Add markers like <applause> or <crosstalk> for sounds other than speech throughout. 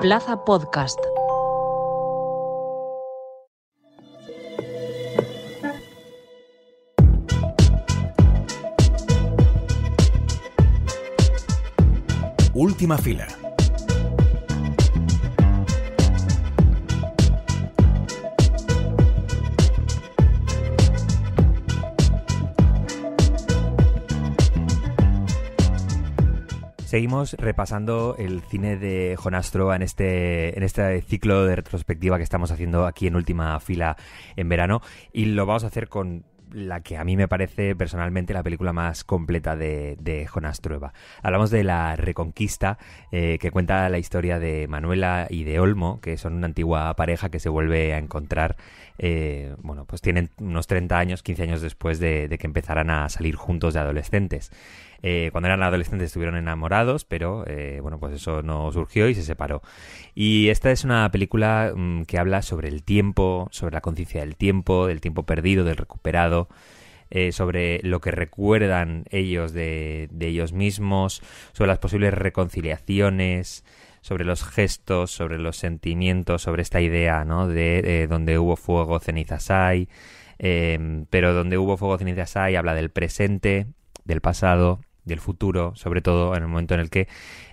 Plaza Podcast. Última fila Seguimos repasando el cine de Trova en este, en este ciclo de retrospectiva que estamos haciendo aquí en última fila en verano y lo vamos a hacer con la que a mí me parece personalmente la película más completa de, de Hablamos de La Reconquista, eh, que cuenta la historia de Manuela y de Olmo, que son una antigua pareja que se vuelve a encontrar eh, bueno, pues tienen unos 30 años, 15 años después de, que empezaran a salir juntos de adolescentes. Eh, cuando eran adolescentes estuvieron enamorados, pero eh, bueno, pues eso no surgió y se separó. Y esta es una película mm, que habla sobre el tiempo, sobre la conciencia del tiempo, del tiempo perdido, del recuperado. sobre lo que recuerdan ellos de ellos mismos, sobre las posibles reconciliaciones, sobre los gestos, sobre los sentimientos, sobre esta idea, ¿no? De eh, donde hubo fuego, cenizas hay, em, pero donde hubo fuego, cenizas hay, habla del presente, del pasado, del futuro, sobre todo en el momento en el que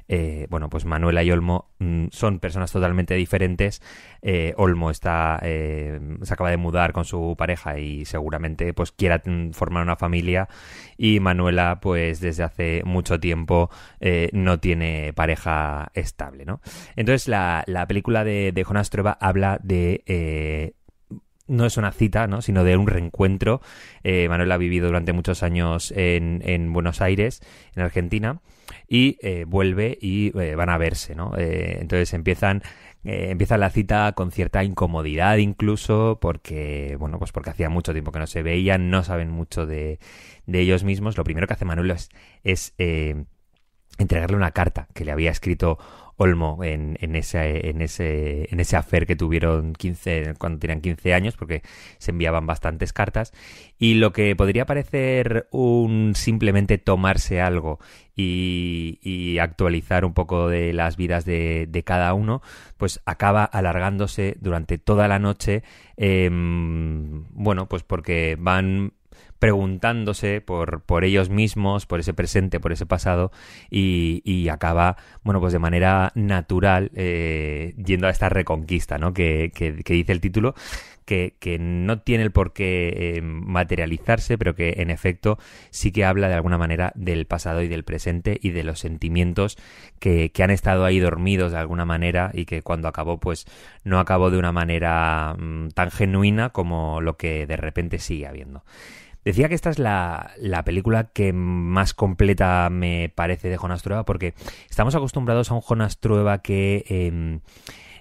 eh, bueno, pues Manuela y Olmo mm, son personas totalmente diferentes. Eh, Olmo está, eh, se acaba de mudar con su pareja y seguramente pues quiera mm, formar una familia y Manuela pues desde hace mucho tiempo no tiene pareja estable, Entonces la, película de, Jonas Trueba habla de no es una cita, ¿no? sino de un reencuentro. Manuela ha vivido durante muchos años en Buenos Aires, en Argentina, y eh, vuelve y eh, van a verse, ¿no? Eh, entonces empiezan la cita con cierta incomodidad incluso porque bueno pues porque hacía mucho tiempo que no se veían no saben mucho de, de ellos mismos lo primero que hace Manuel es, es entregarle una carta que le había escrito Olmo en, ese, en, ese, en ese que tuvieron 15, cuando tenían 15 años, porque se enviaban bastantes cartas. Y lo que podría parecer un simplemente tomarse algo y, actualizar un poco de las vidas de, cada uno, pues acaba alargándose durante toda la noche. Em, bueno, pues porque van preguntándose por, por ellos mismos, por ese presente, por ese pasado, y, acaba, bueno, pues de manera natural eh, yendo a esta reconquista, ¿no? Que, dice el título. Que, no tiene el por qué eh, materializarse, pero que en efecto sí que habla de alguna manera del pasado y del presente y de los sentimientos que, que han estado ahí dormidos de alguna manera y que cuando acabó pues no acabó de una manera mm, tan genuina como lo que de repente sigue habiendo. Decía que esta es la, película que más completa me parece de Jonas Trueba porque estamos acostumbrados a un Jonas Trueba que... Em,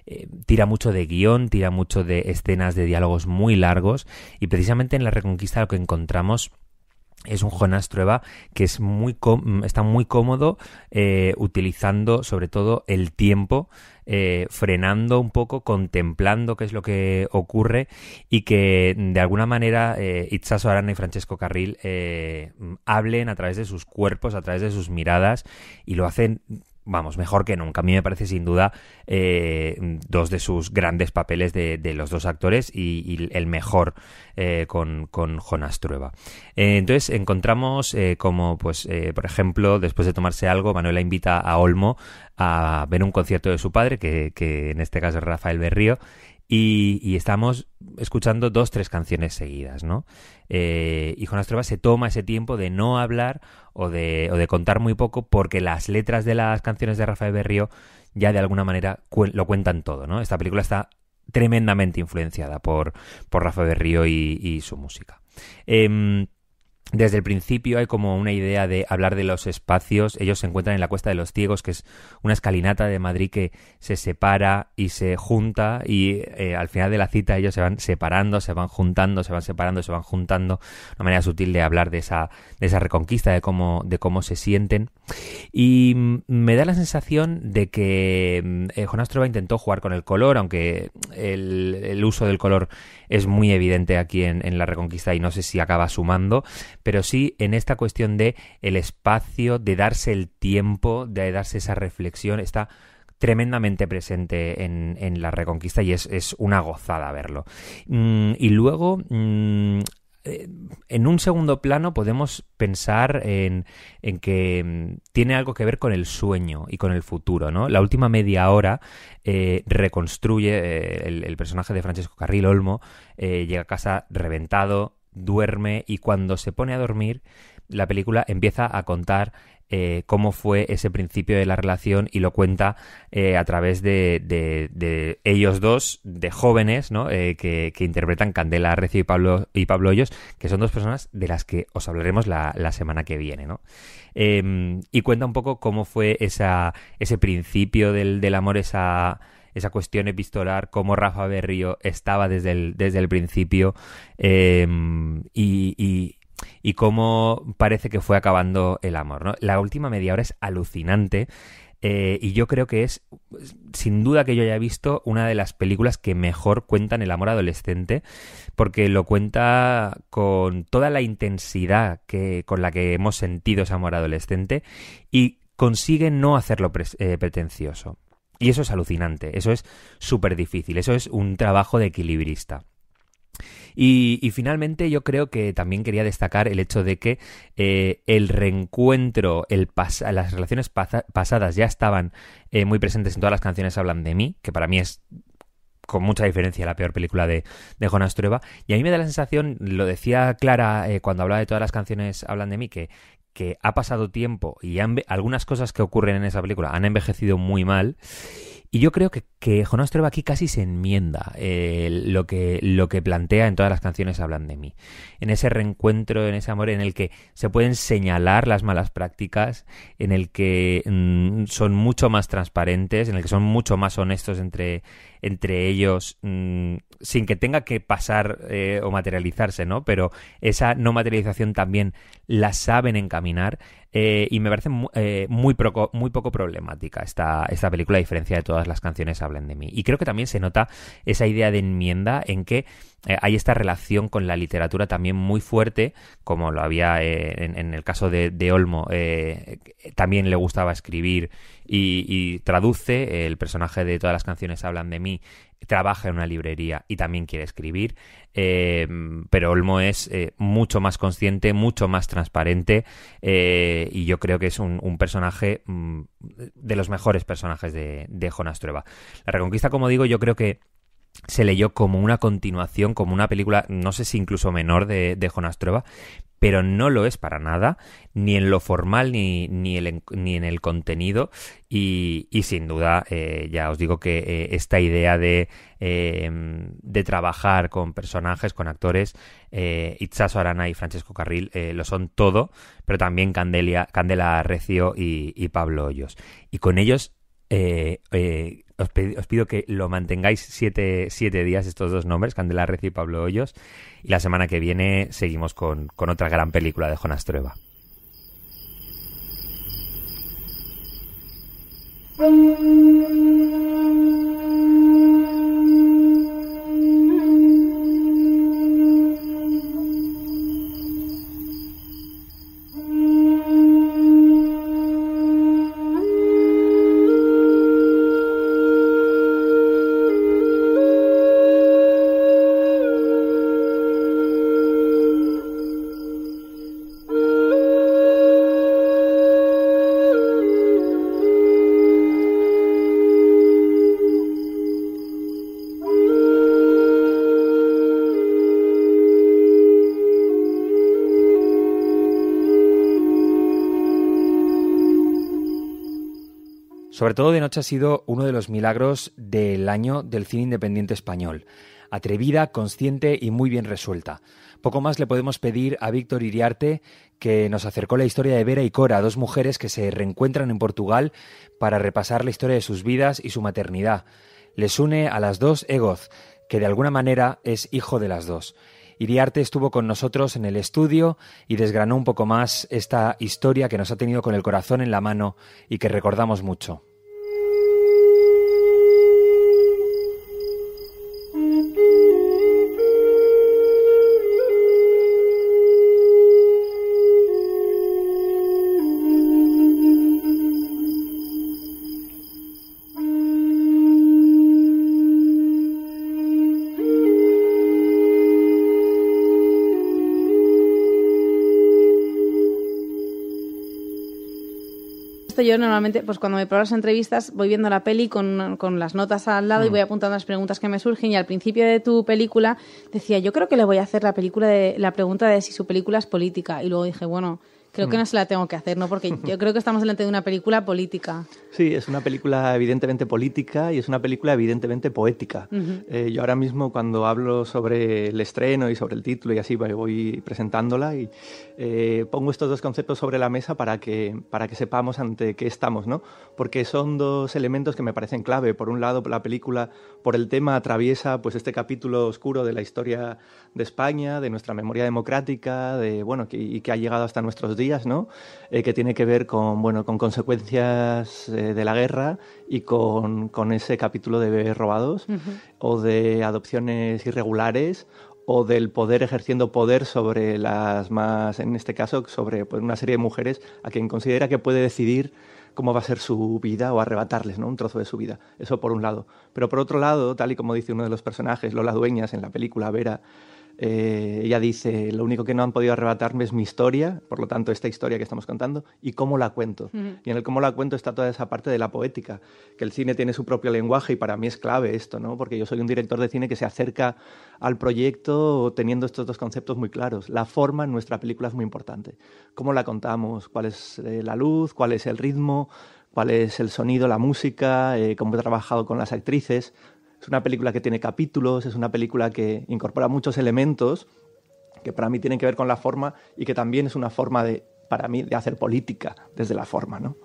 eh, tira mucho de guión, tira mucho de escenas de diálogos muy largos y precisamente en La Reconquista lo que encontramos es un Jonás Trueba que es muy está muy cómodo eh, utilizando sobre todo el tiempo, eh, frenando un poco, contemplando qué es lo que ocurre y que de alguna manera eh, Arana y Francesco Carril eh, hablen a través de sus cuerpos, a través de sus miradas y lo hacen vamos, mejor que nunca. A mí me parece sin duda eh, dos de sus grandes papeles de, los dos actores y, el mejor eh, con, con, Jonas Trueba. Eh, entonces encontramos como, pues, por ejemplo, después de tomarse algo, Manuela invita a Olmo a ver un concierto de su padre, que, que en este caso es Rafael Berrío, y, estamos escuchando dos, tres canciones seguidas, ¿no? Eh, y Jonas Trova se toma ese tiempo de no hablar o de, o de, contar muy poco porque las letras de las canciones de Rafael Berrío ya de alguna manera lo cuentan todo, ¿no? Esta película está tremendamente influenciada por, por Rafael Berrío y, su música. Em, desde el principio hay como una idea de hablar de los espacios. Ellos se encuentran en la Cuesta de los Ciegos, que es una escalinata de Madrid que se separa y se junta y eh, al final de la cita ellos se van separando, se van juntando, se van separando, se van juntando. Una manera sutil de hablar de esa, de esa reconquista, de cómo, de cómo se sienten. Y me da la sensación de que eh, Jonás intentó jugar con el color, aunque el uso del color es muy evidente aquí en, en, la Reconquista y no sé si acaba sumando, pero sí en esta cuestión de el espacio, de darse el tiempo, de darse esa reflexión, está tremendamente presente en, la Reconquista y es, es, una gozada verlo. Mm, y luego mm, eh, en un segundo plano podemos pensar en, que mm, tiene algo que ver con el sueño y con el futuro, ¿no? La última media hora eh, reconstruye eh, el, personaje de Francesco Carril Olmo, llega a casa reventado, duerme y cuando se pone a dormir, la película empieza a contar eh, cómo fue ese principio de la relación y lo cuenta eh, a través de, ellos dos, de jóvenes, eh, que, interpretan Candela Recio y Pablo, y Pablo Hoyos, que son dos personas de las que os hablaremos la, semana que viene, em, y cuenta un poco cómo fue ese principio del, amor, esa cuestión epistolar, cómo Rafa Berrío estaba desde el, principio em, y, y cómo parece que fue acabando el amor. ¿no? La última media hora es alucinante. Eh, y yo creo que es, sin duda que yo haya visto, una de las películas que mejor cuentan el amor adolescente, porque lo cuenta con toda la intensidad con la que hemos sentido ese amor adolescente y consigue no hacerlo eh, pretencioso. Y eso es alucinante, eso es súper difícil, eso es un trabajo de equilibrista. Y, finalmente yo creo que también quería destacar el hecho de que eh, el reencuentro, el las relaciones pasadas ya estaban eh, muy presentes en todas las canciones Hablan de mí, que para mí es con mucha diferencia la peor película de, de Jonas Trueba. Y a mí me da la sensación, lo decía Clara eh, cuando hablaba de todas las canciones Hablan de mí, que, que ha pasado tiempo y han, algunas cosas que ocurren en esa película han envejecido muy mal y yo creo que, que Treva aquí casi se enmienda lo, que, lo que plantea en todas las canciones hablan de mí. En ese reencuentro, en ese amor en el que se pueden señalar las malas prácticas, en el que mm, son mucho más transparentes, en el que son mucho más honestos entre, entre ellos, mm, sin que tenga que pasar eh, o materializarse, ¿no? Pero esa no materialización también la saben encaminar. Eh, y me parece eh, muy, poco problemática esta, esta película, a diferencia de todas las canciones hablan de mí. Y creo que también se nota esa idea de enmienda en que eh, hay esta relación con la literatura también muy fuerte, como lo había eh, en, el caso de, Olmo, eh, también le gustaba escribir y, traduce, el personaje de todas las canciones hablan de mí, trabaja en una librería y también quiere escribir, em, pero Olmo es mucho más consciente, mucho más transparente y yo creo que es un, personaje mm, de los mejores personajes de, de Jonas Trueba. La Reconquista, como digo, yo creo que se leyó como una continuación, como una película, no sé si incluso menor de, Jonas pero no lo es para nada, ni en lo formal ni, ni, ni en el contenido. Y, sin duda, eh, ya os digo que eh, esta idea eh, de, trabajar con personajes, con actores, Itzaso Arana y Francesco Carril lo son todo, pero también Candelia, Candela Recio y, Pablo Hoyos. Y con ellos os, pido que lo mantengáis siete, días, estos dos nombres, Candela Reci y Pablo Hoyos. Y la semana que viene seguimos con, con otra gran película de Jonas Trueba. Sobre todo de noche ha sido uno de los milagros del año del cine independiente español. Atrevida, consciente y muy bien resuelta. Poco más le podemos pedir a Víctor Iriarte, que nos acercó la historia de Vera y Cora, dos mujeres que se reencuentran en Portugal para repasar la historia de sus vidas y su maternidad. Les une a las dos Egoz, que de alguna manera es hijo de las dos. Iriarte estuvo con nosotros en el estudio y desgranó un poco más esta historia que nos ha tenido con el corazón en la mano y que recordamos mucho. yo normalmente, pues cuando me preparo las entrevistas, voy viendo la peli con, las notas al lado y mm. voy apuntando las preguntas que me surgen. Y al principio de tu película decía, yo creo que le voy a hacer la película la pregunta de si su película es política. Y luego dije, bueno, creo que mm. no se la tengo que hacer, ¿no? Porque <laughs> yo creo que estamos delante de una película política. Sí, es una película evidentemente política y es una película evidentemente poética. Eh, yo ahora mismo cuando hablo sobre el estreno y sobre el título y así voy presentándola y eh, pongo estos dos conceptos sobre la mesa para que, para que sepamos ante qué estamos, ¿no? Porque son dos elementos que me parecen clave. Por un lado, la película por el tema atraviesa pues este capítulo oscuro de la historia de España, de nuestra memoria democrática, de bueno, que, y que ha llegado hasta nuestros días días, ¿no? Eh, que tiene que ver con, bueno, con consecuencias eh, de la guerra y con, ese capítulo de bebés robados o de adopciones irregulares o del poder ejerciendo poder sobre las más, en este caso, sobre pues, una serie de mujeres a quien considera que puede decidir cómo va a ser su vida o arrebatarles ¿no? un trozo de su vida. Eso por un lado. Pero por otro lado, tal y como dice uno de los personajes, Lola Dueñas en la película Vera, eh, ella dice, lo único que no han podido arrebatarme es mi historia, por lo tanto, esta historia que estamos contando, y cómo la cuento. Y en el cómo la cuento está toda esa parte de la poética, que el cine tiene su propio lenguaje y para mí es clave esto, ¿no? porque yo soy un director de cine que se acerca al proyecto teniendo estos dos conceptos muy claros. La forma en nuestra película es muy importante. ¿Cómo la contamos? ¿Cuál es eh, la luz? ¿Cuál es el ritmo? cuál es el sonido, la música, eh, cómo he trabajado con las actrices. Es una película que tiene capítulos, es una película que incorpora muchos elementos que para mí tienen que ver con la forma y que también es una forma de, para mí, de hacer política desde la forma, ¿no?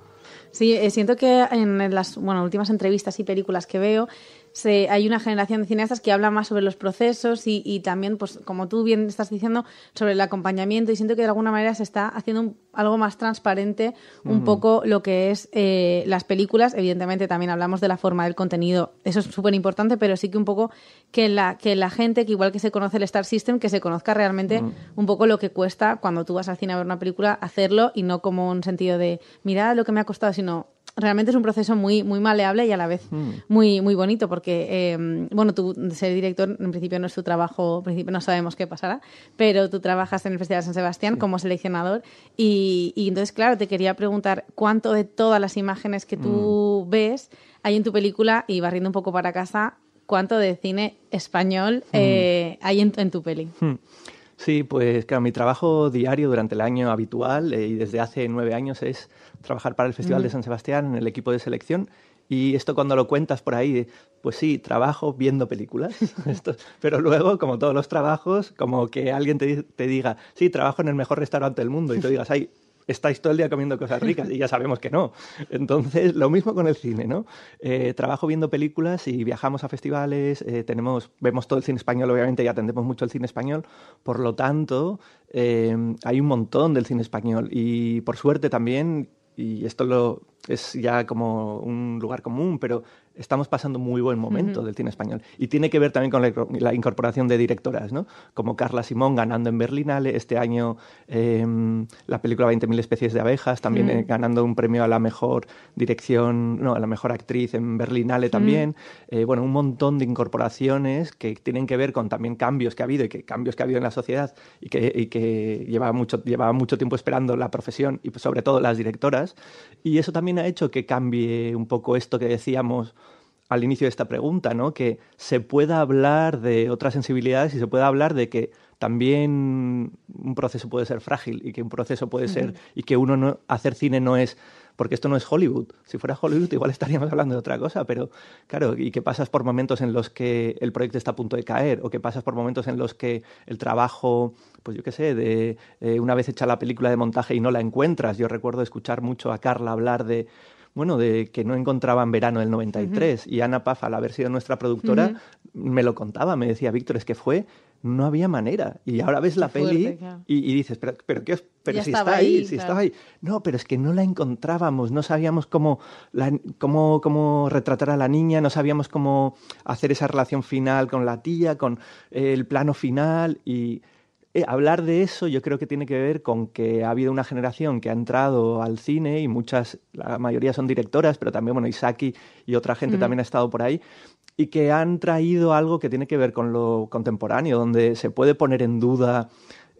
Sí, eh, siento que en las bueno, últimas entrevistas y películas que veo se, hay una generación de cineastas que habla más sobre los procesos y, también, pues como tú bien estás diciendo, sobre el acompañamiento y siento que de alguna manera se está haciendo algo más transparente un poco lo que es eh, las películas. Evidentemente también hablamos de la forma del contenido, eso es súper importante, pero sí que un poco que la, que la gente, que igual que se conoce el Star System, que se conozca realmente un poco lo que cuesta cuando tú vas al cine a ver una película, hacerlo y no como un sentido de, mirad lo que me ha costado, sino no realmente es un proceso muy, muy maleable y a la vez mm. muy, muy bonito, porque, em, bueno, tú ser director en principio no es tu trabajo, en principio no sabemos qué pasará, pero tú trabajas en el Festival de San Sebastián como seleccionador y, entonces, claro, te quería preguntar cuánto de todas las imágenes que tú mm. ves hay en tu película y barriendo un poco para casa, cuánto de cine español mm. eh, hay en, en tu peli. Hmm. Sí, pues claro, mi trabajo diario durante el año habitual eh, y desde hace nueve años es trabajar para el Festival de San Sebastián en el equipo de selección. Y esto cuando lo cuentas por ahí, pues sí, trabajo viendo películas, <laughs> pero luego, como todos los trabajos, como que alguien te, diga, sí, trabajo en el mejor restaurante del mundo y tú digas, ay, estáis todo el día comiendo cosas ricas y ya sabemos que no. Entonces, lo mismo con el cine, ¿no? Eh, trabajo viendo películas y viajamos a festivales, eh, tenemos, vemos todo el cine español, obviamente, y atendemos mucho el cine español. Por lo tanto, eh, hay un montón del cine español y, por suerte también, y esto lo es ya como un lugar común, pero estamos pasando muy buen momento del cine español. Y tiene que ver también con la, incorporación de directoras, ¿no? Como Carla Simón ganando en Berlinale, este año em, la película 20.000 especies de abejas, también eh, ganando un premio a la mejor dirección, no, a la mejor actriz en Berlinale también. Eh, bueno, un montón de incorporaciones que tienen que ver con también cambios que ha habido y que cambios que ha habido en la sociedad y que, y que llevaba, mucho, llevaba mucho tiempo esperando la profesión y pues, sobre todo las directoras. Y eso también ha hecho que cambie un poco esto que decíamos al inicio de esta pregunta, ¿no? Que se pueda hablar de otras sensibilidades y se pueda hablar de que también un proceso puede ser frágil y que un proceso puede ser y que uno no, hacer cine no es porque esto no es Hollywood. Si fuera Hollywood igual estaríamos hablando de otra cosa, pero claro, y que pasas por momentos en los que el proyecto está a punto de caer, o que pasas por momentos en los que el trabajo, pues yo qué sé, de eh, una vez hecha la película de montaje y no la encuentras. Yo recuerdo escuchar mucho a Carla hablar de bueno, de que no encontraban en verano del 93. Y Ana Paz, al haber sido nuestra productora, me lo contaba, me decía, Víctor, es que fue no había manera. Y ahora ves la peli y, dices, pero, qué, si está ahí, si ahí. No, pero es que no la encontrábamos, no sabíamos cómo, cómo, cómo retratar a la niña, no sabíamos cómo hacer esa relación final con la tía, con eh, el plano final y... Eh, hablar de eso yo creo que tiene que ver con que ha habido una generación que ha entrado al cine y muchas, la mayoría son directoras, pero también, bueno, Isaki y otra gente mm. también ha estado por ahí, y que han traído algo que tiene que ver con lo contemporáneo, donde se puede poner en duda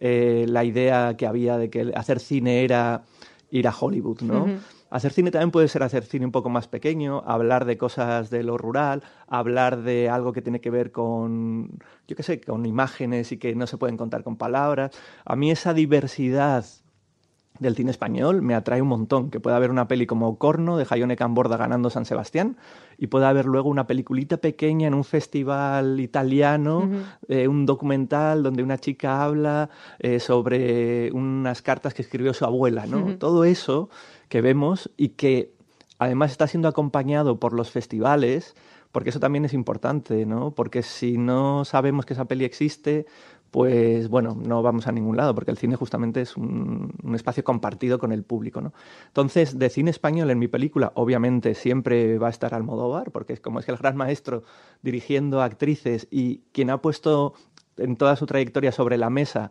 eh, la idea que había de que hacer cine era ir a Hollywood, ¿no? Hacer cine también puede ser hacer cine un poco más pequeño, hablar de cosas de lo rural, hablar de algo que tiene que ver con, yo qué sé, con imágenes y que no se pueden contar con palabras. A mí esa diversidad del cine español me atrae un montón, que pueda haber una peli como Corno de Jayone Camborda ganando San Sebastián y pueda haber luego una peliculita pequeña en un festival italiano, eh, un documental donde una chica habla eh, sobre unas cartas que escribió su abuela, ¿no? Todo eso que vemos y que además está siendo acompañado por los festivales, porque eso también es importante, ¿no? Porque si no sabemos que esa peli existe, pues bueno, no vamos a ningún lado, porque el cine justamente es un, espacio compartido con el público. ¿no? Entonces, de cine español en mi película, obviamente siempre va a estar Almodóvar, porque es como es que el gran maestro dirigiendo actrices y quien ha puesto en toda su trayectoria sobre la mesa,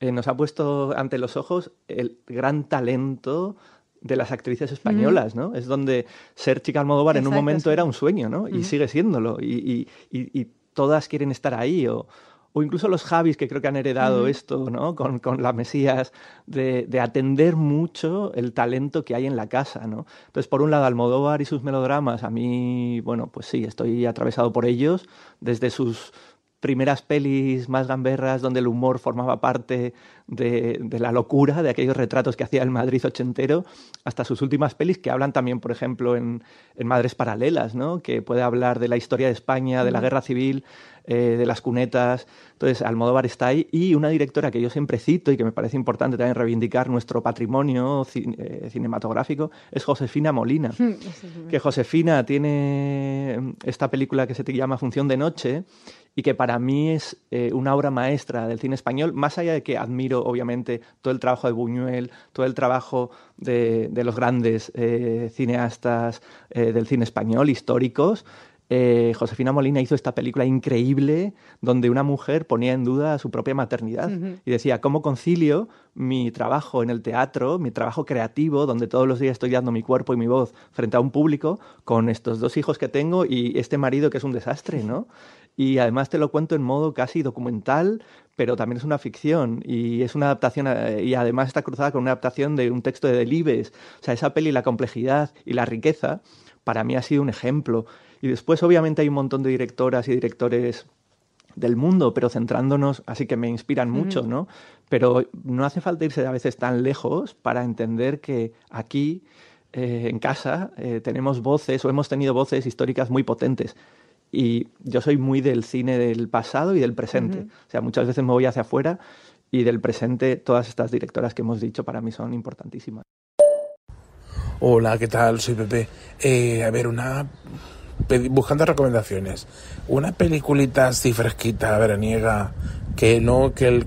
eh, nos ha puesto ante los ojos el gran talento de las actrices españolas, ¿no? Es donde ser chica Almodóvar en un momento era un sueño, ¿no? Y sigue siéndolo, y, y todas quieren estar ahí, o, o incluso los Javis, que creo que han heredado esto, ¿no? Con, con la Mesías, de, atender mucho el talento que hay en la casa, ¿no? Entonces, por un lado, Almodóvar y sus melodramas, a mí, bueno, pues sí, estoy atravesado por ellos, desde sus primeras pelis más gamberras donde el humor formaba parte de, la locura, de aquellos retratos que hacía el Madrid ochentero, hasta sus últimas pelis que hablan también, por ejemplo, en, en Madres Paralelas, ¿no? que puede hablar de la historia de España, de la guerra civil, eh, de las cunetas. Entonces, Almodóvar está ahí. Y una directora que yo siempre cito y que me parece importante también reivindicar nuestro patrimonio eh, cinematográfico es Josefina Molina. <laughs> que Josefina tiene mm, esta película que se te llama Función de Noche y que para mí es eh, una obra maestra del cine español, más allá de que admiro obviamente todo el trabajo de Buñuel, todo el trabajo de, los grandes cineastas del cine español, históricos, eh, Josefina Molina hizo esta película increíble donde una mujer ponía en duda su propia maternidad y decía, ¿cómo concilio mi trabajo en el teatro, mi trabajo creativo, donde todos los días estoy dando mi cuerpo y mi voz frente a un público, con estos dos hijos que tengo y este marido que es un desastre, ¿no? Y además te lo cuento en modo casi documental, pero también es una ficción y es una adaptación eh, y además está cruzada con una adaptación de un texto de Delibes. O sea, esa peli, la complejidad y la riqueza, para mí ha sido un ejemplo. Y después obviamente hay un montón de directoras y directores del mundo, pero centrándonos, así que me inspiran mucho, ¿no? Pero no hace falta irse a veces tan lejos para entender que aquí, eh, en casa, eh, tenemos voces o hemos tenido voces históricas muy potentes. Y yo soy muy del cine del pasado y del presente. O sea, muchas veces me voy hacia afuera y del presente todas estas directoras que hemos dicho para mí son importantísimas. Hola, ¿qué tal? Soy Pepe. Eh, a ver, una buscando recomendaciones. Una peliculita así fresquita, veraniega, que no que el,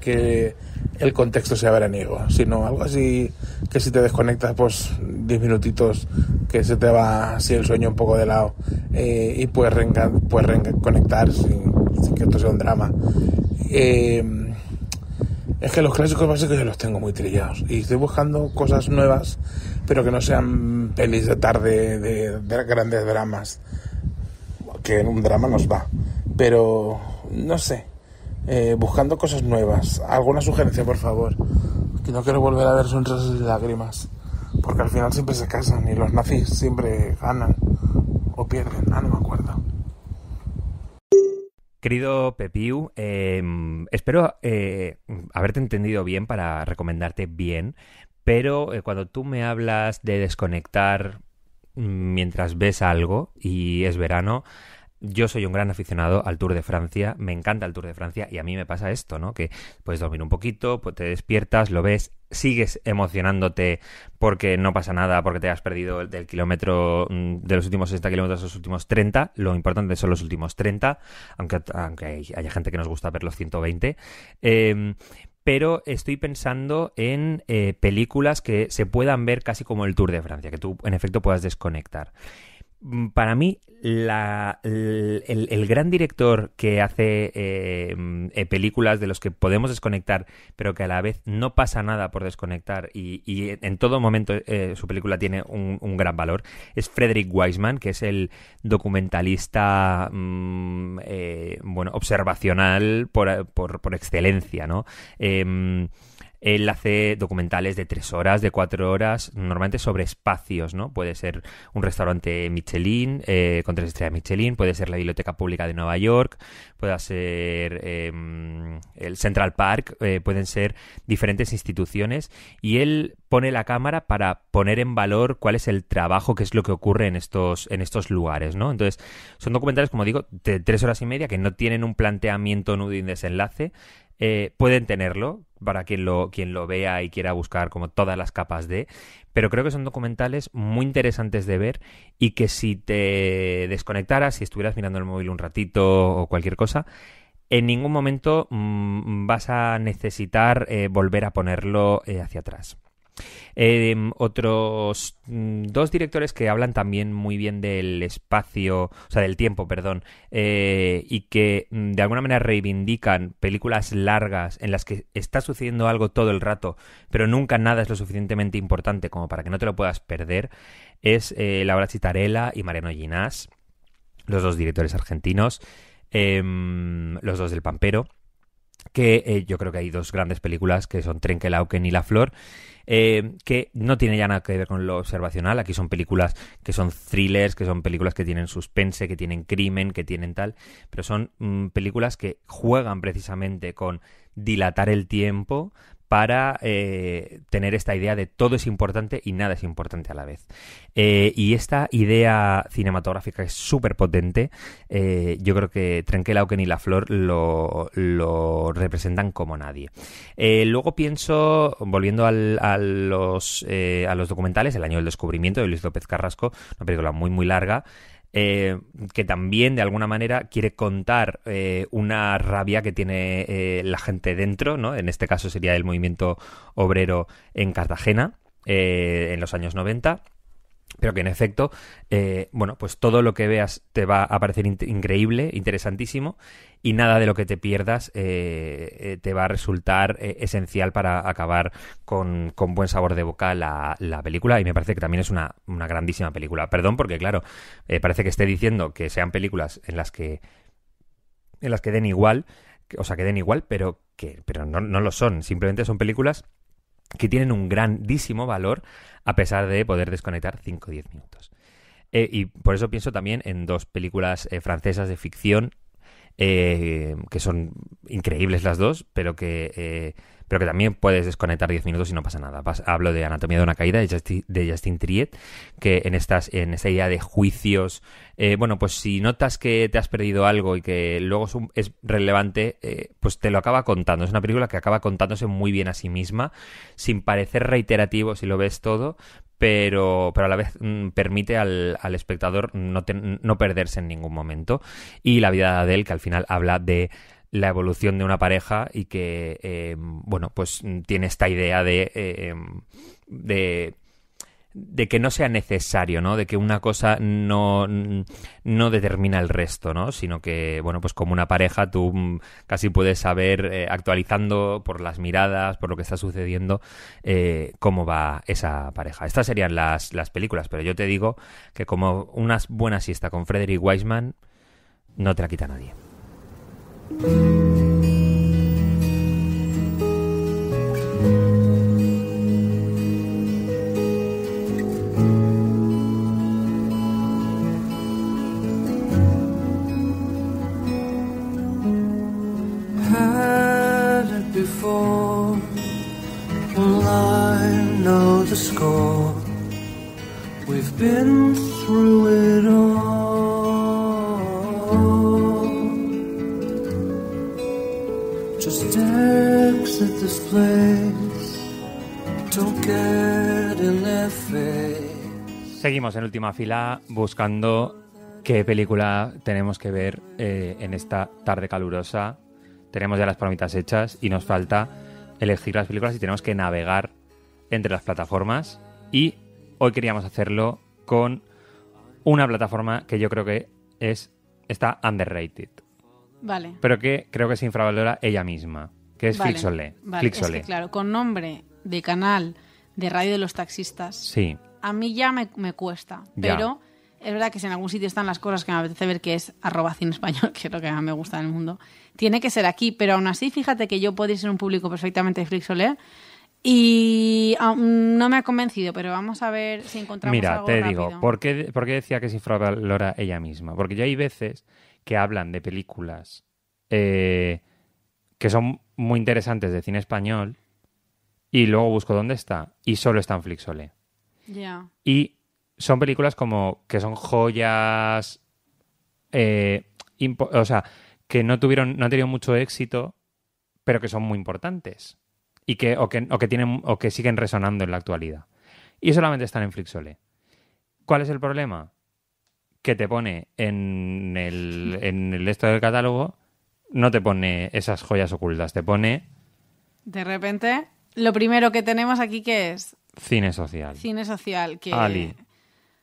que el contexto sea veraniego, sino algo así que si te desconectas, pues 10 minutitos, que se te va así el sueño un poco de lado eh, y puedes, reconectar sin, que esto sea un drama. Eh, es que los clásicos básicos yo los tengo muy trillados y estoy buscando cosas nuevas, pero que no sean pelis de tarde, de, grandes dramas, que en un drama nos va. Pero, no sé, eh, buscando cosas nuevas. ¿Alguna sugerencia, por favor? Que no quiero volver a ver sonrisas y lágrimas, porque al final siempre se casan y los nazis siempre ganan o pierden, ah, no me acuerdo. Querido Pepiu, em, espero eh, haberte entendido bien para recomendarte bien, pero eh, cuando tú me hablas de desconectar mm, mientras ves algo y es verano, yo soy un gran aficionado al Tour de Francia, me encanta el Tour de Francia y a mí me pasa esto, ¿no? Que puedes dormir un poquito, pues te despiertas, lo ves, sigues emocionándote porque no pasa nada, porque te has perdido el, del kilómetro, mm, de los últimos 60 kilómetros a los últimos 30, lo importante son los últimos 30, aunque, haya gente que nos gusta ver los 120. Em, pero estoy pensando en eh, películas que se puedan ver casi como el Tour de Francia, que tú en efecto puedas desconectar. Mm, para mí, el, gran director que hace eh, mm, películas de los que podemos desconectar, pero que a la vez no pasa nada por desconectar y, en todo momento eh, su película tiene un, gran valor, es Frederick Wiseman, que es el documentalista mm, eh, bueno, observacional por, por excelencia, ¿no? Em, él hace documentales de tres horas, de cuatro horas, normalmente sobre espacios, ¿no? Puede ser un restaurante Michelin, eh, con tres estrellas Michelin, puede ser la Biblioteca Pública de Nueva York, puede ser em, el Central Park, eh, pueden ser diferentes instituciones y él pone la cámara para poner en valor cuál es el trabajo, qué es lo que ocurre en estos, en estos lugares, ¿no? Entonces, son documentales, como digo, de tres horas y media que no tienen un planteamiento nudo y un desenlace, eh, pueden tenerlo, para quien lo, quien lo vea y quiera buscar como todas las capas de, pero creo que son documentales muy interesantes de ver y que si te desconectaras, si estuvieras mirando el móvil un ratito o cualquier cosa, en ningún momento mm, vas a necesitar eh, volver a ponerlo eh, hacia atrás. Em, otros mm, dos directores que hablan también muy bien del espacio, o sea, del tiempo, perdón, eh, y que mm, de alguna manera reivindican películas largas en las que está sucediendo algo todo el rato, pero nunca nada es lo suficientemente importante como para que no te lo puedas perder, es eh, Laura Citarella y Mariano Ginás, los dos directores argentinos, em, los dos del Pampero que eh, yo creo que hay dos grandes películas que son Trenkelauken y La Flor, eh, que no tiene ya nada que ver con lo observacional. Aquí son películas que son thrillers, que son películas que tienen suspense, que tienen crimen, que tienen tal, pero son mm, películas que juegan precisamente con dilatar el tiempo para eh, tener esta idea de todo es importante y nada es importante a la vez. Eh, y esta idea cinematográfica es súper potente. Eh, yo creo que Trenquela, Auken y La Flor lo, representan como nadie. luego pienso, volviendo a, los, a los documentales, El año del descubrimiento de Luis López Carrasco, una película muy, muy larga. Eh, que también de alguna manera quiere contar eh, una rabia que tiene eh, la gente dentro, ¿no? En este caso sería el movimiento obrero en Cartagena en los años 90 pero que en efecto, eh, bueno, pues todo lo que veas te va a parecer increíble, interesantísimo, y nada de lo que te pierdas eh, eh, te va a resultar esencial para acabar con, buen sabor de boca la, la, película, y me parece que también es una, una grandísima película. Perdón, porque claro, parece que esté diciendo que sean películas en las que, en las que den igual, o sea, que den igual, pero que pero no, no lo son, simplemente son películas que tienen un grandísimo valor a pesar de poder desconectar 5 o 10 minutos. Eh, y por eso pienso también en dos películas eh, francesas de ficción eh, que son increíbles las dos, pero que pero que también puedes desconectar 10 minutos y no pasa nada. hablo de Anatomía de una caída de Justin, Triet, que en, estas, en esta idea de juicios, eh, bueno, pues si notas que te has perdido algo y que luego es, relevante, eh, pues te lo acaba contando. Es una película que acaba contándose muy bien a sí misma, sin parecer reiterativo si lo ves todo, pero, pero a la vez mm, permite al, espectador no, no perderse en ningún momento. Y la vida de Adele, que al final habla de la evolución de una pareja y que, em, bueno, pues tiene esta idea eh, em, de, de que no sea necesario, ¿no? De que una cosa no, no determina el resto, ¿no? Sino que, bueno, pues como una pareja tú mm, casi puedes saber, eh, actualizando por las miradas, por lo que está sucediendo, eh, cómo va esa pareja. Estas serían las, las películas, pero yo te digo que como una buena siesta con Frederick Wiseman, no te la quita nadie. it before Well, I know the score We've been through it Seguimos en última fila buscando qué película tenemos que ver eh, en esta tarde calurosa. Tenemos ya las palomitas hechas y nos falta elegir las películas y tenemos que navegar entre las plataformas. Y hoy queríamos hacerlo con una plataforma que yo creo que es está underrated. Vale. Pero que creo que se infravalora ella misma que es vale, Flixolé. Vale. claro, con nombre de canal de radio de los taxistas, sí. a mí ya me, cuesta, pero es verdad que si en algún sitio están las cosas que me apetece ver, que es arroba cine español, <laughs> que es lo que más me gusta en el mundo, tiene que ser aquí, pero aún así, fíjate que yo podría ser un público perfectamente de Flixolé. Y no me ha convencido, pero vamos a ver si encontramos Mira, te digo, ¿por qué, ¿por decía que se infravalora ella misma? Porque ya hay veces que hablan de películas eh, que son muy interesantes de cine español y luego busco dónde está y solo está en Flixole. Y son películas como que son joyas, eh, o sea, que no tuvieron, no han tenido mucho éxito, pero que son muy importantes y que o, que, tienen, o que siguen resonando en la actualidad. Y solamente están en Flixole. ¿Cuál es el problema? Que te pone en el, en el del catálogo no te pone esas joyas ocultas, te pone... De repente, lo primero que tenemos aquí que es... Cine social. Cine social, que... Ali.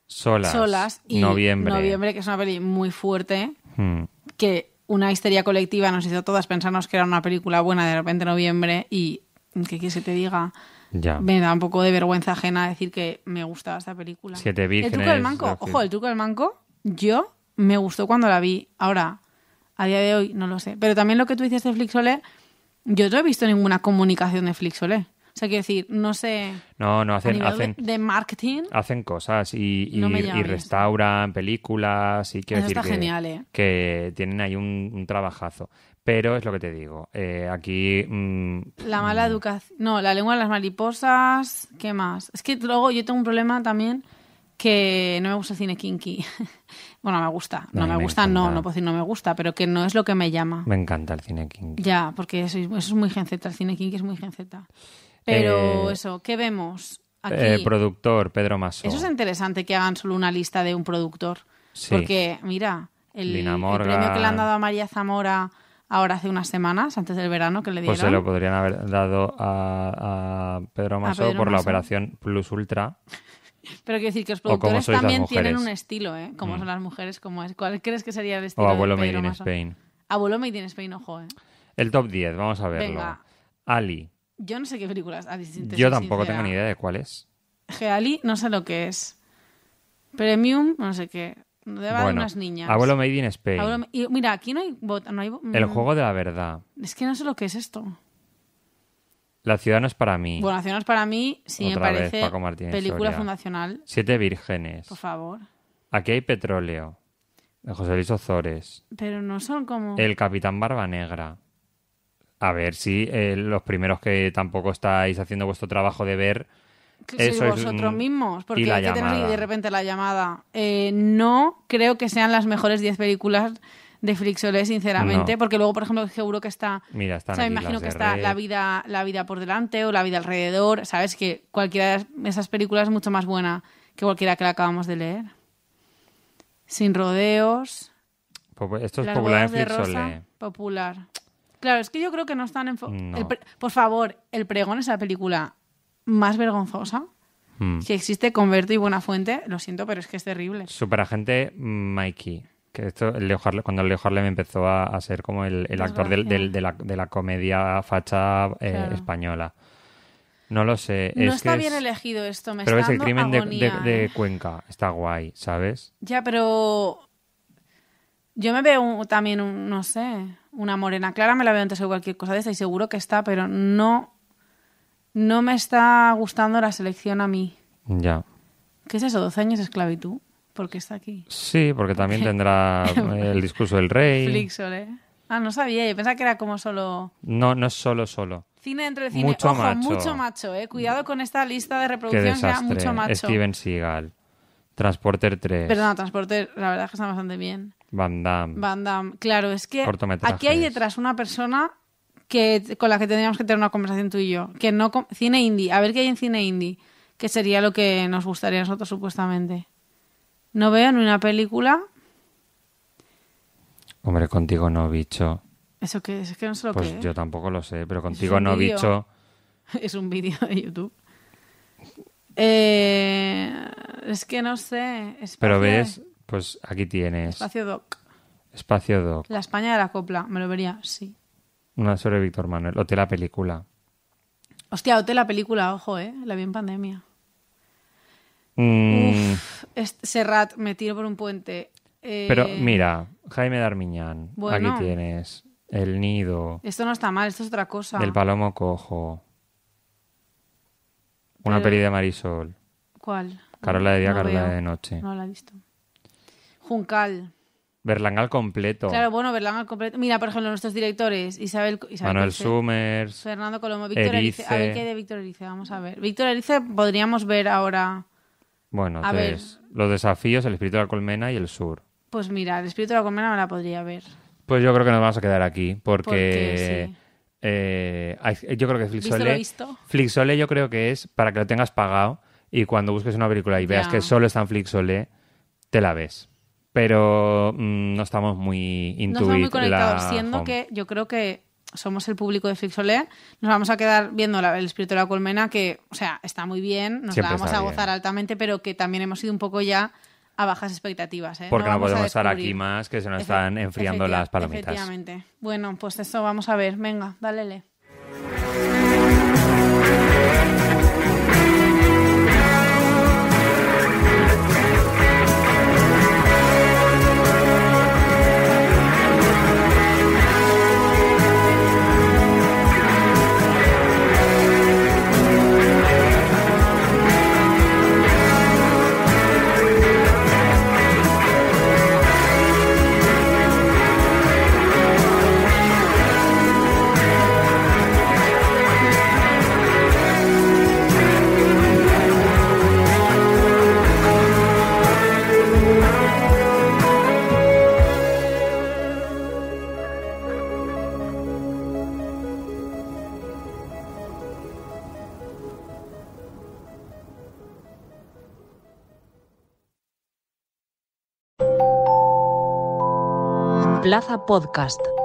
Solas. Solas y noviembre. Noviembre, que es una peli muy fuerte, hmm. que una histeria colectiva nos hizo todas pensarnos que era una película buena de repente noviembre y que, se te diga... Ya. Me da un poco de vergüenza ajena decir que me gustaba esta película. el truco del manco, ojo, el truco del manco, yo me gustó cuando la vi. Ahora, a día de hoy no lo sé. Pero también lo que tú dices de Flixolé, yo no he visto ninguna comunicación de Flixolé. O sea, quiero decir, no sé. No, no, hacen. hacen de, marketing. Hacen cosas y, restauran películas. Y quiero Eso decir está que, ¿eh? que tienen ahí un, trabajazo. Pero es lo que te digo. Eh, aquí. Mm, la mala mm. educación. No, la lengua de las mariposas. ¿Qué más? Es que luego yo tengo un problema también que no me gusta el cine kinky. <laughs> Bueno, me gusta. No, me, gusta, no, no puedo decir no me gusta, pero que no es lo que me llama. Me encanta el cine King. Ya, porque eso, es muy genceta, el cine King es muy genceta. Pero eh, eso, ¿qué vemos? Eh, aquí, productor, Pedro Maso. Eso es interesante que hagan solo una lista de un productor. Porque, mira, el, premio que le han dado a María Zamora ahora hace unas semanas, antes del verano, que le dieron. Pues se lo podrían haber dado a, Pedro Maso por la operación Plus Ultra. Pero quiero decir que los productores también tienen un estilo, ¿eh? Como mm. son las mujeres, como es. ¿Cuál crees que sería el estilo? O abuelo Made in Spain. Abuelo Made in Spain, ojo, ¿eh? El top 10, vamos a verlo. Ali. Yo no sé qué películas Ali. Yo tampoco tengo ni idea de cuál es. Ali no sé lo que es. Premium, no sé qué. Debe haber unas niñas. Abuelo Made in Spain. mira, aquí no hay, no hay... El mm. juego de la verdad. Es que no sé lo que es esto. La ciudad no es para mí. Bueno, La ciudad no es para mí, sí me parece película fundacional. Siete vírgenes. Por favor. Aquí hay petróleo. José Luis Ozores. Pero no son como... El Capitán Barba Negra. A ver si eh, los primeros que tampoco estáis haciendo vuestro trabajo de ver... Que sois vosotros mismos, porque hay que tener de repente la llamada. Eh, no creo que sean las mejores diez películas de Frixolé, sinceramente, porque luego, por ejemplo, seguro que está. Mira, o sea, me imagino que está la vida, la vida por delante o la vida alrededor. Sabes que cualquiera de esas películas es mucho más buena que cualquiera que la acabamos de leer. Sin rodeos. Pues, pues, esto es popular en Frixolé. Eh. Popular. Claro, es que yo creo que no están en. Por favor, El Pregón es la película más vergonzosa hmm. que existe con Berto y Buena Fuente. Lo siento, pero es que es terrible. Superagente Mikey. Que esto, Leo cuando Leo Harlem empezó a, ser como el, actor de, la, de, la, comedia facha eh, española. No lo sé. No está bien elegido esto, me Pero está es el crimen de, ¿eh? Cuenca, está guay, ¿sabes? Ya, pero yo me veo también, un, no sé, una morena clara, me la veo antes de cualquier cosa de esa y seguro que está, pero no, no me está gustando la selección a mí. Ya. ¿Qué es eso? ¿12 años de esclavitud? Porque está aquí. Sí, porque también <laughs> tendrá eh, el discurso del rey. ¿eh? Ah, no sabía, yo pensaba que era como solo. No, no es solo, solo. Cine cine. Mucho Ojo, macho. mucho macho, eh. Cuidado con esta lista de reproducción que mucho macho. Steven Seagal. Transporter 3. Perdona, Transporter, la verdad es que está bastante bien. Van Damme. Van Damme. Claro, es que aquí hay detrás una persona que, con la que tendríamos que tener una conversación tú y yo. Que no, cine indie. A ver qué hay en cine indie. Que sería lo que nos gustaría a nosotros, supuestamente. No veo ni una película. Hombre, contigo no, bicho. ¿Eso qué es? que no sé lo pues Pues yo tampoco lo sé, pero contigo no, bicho. <laughs> Es un vídeo de YouTube. Eh, es que no sé. pero ves, pues aquí tienes. Espacio Doc. Espacio Doc. La España de la Copla, me lo vería, sí. Una sobre Víctor Manuel. te la película. Hostia, te la película, ojo, eh. La vi en pandemia. Mm. Serrat, me tiro por un puente. Pero eh, mira, Jaime Darmiñán, aquí tienes. El nido. Esto no está mal, esto es otra cosa. El palomo cojo. Una peli de Marisol. ¿Cuál? Carola de día, Carola de noche. No la he visto. Juncal. Berlanga al completo. Claro, bueno, Berlanga completo. Mira, por ejemplo, nuestros directores, Isabel, Manuel Summers, Fernando Colomo. Víctor Erice. A ver qué hay de Víctor Erice, vamos a ver. Víctor Erice podríamos ver ahora bueno, entonces, los desafíos, el espíritu de la colmena y el sur. Pues mira, el espíritu de la colmena me la podría ver. Pues yo creo que nos vamos a quedar aquí, porque... Eh, yo creo que Flixole, visto? Flixole yo creo que es para que lo tengas pagado y cuando busques una película y veas que solo está en Flixole, te la ves pero mm, no estamos muy intuidos. No estamos muy conectados, siendo que yo creo que somos el público de Fixolet, nos vamos a quedar viendo el espíritu de la colmena, que, o sea, está muy bien, nos la vamos a gozar altamente, pero que también hemos ido un poco ya a bajas expectativas. ¿eh? Porque no, podemos estar aquí más, que se nos están enfriando las palomitas. Efectivamente. Bueno, pues eso vamos a ver. Venga, dalele. Podcast.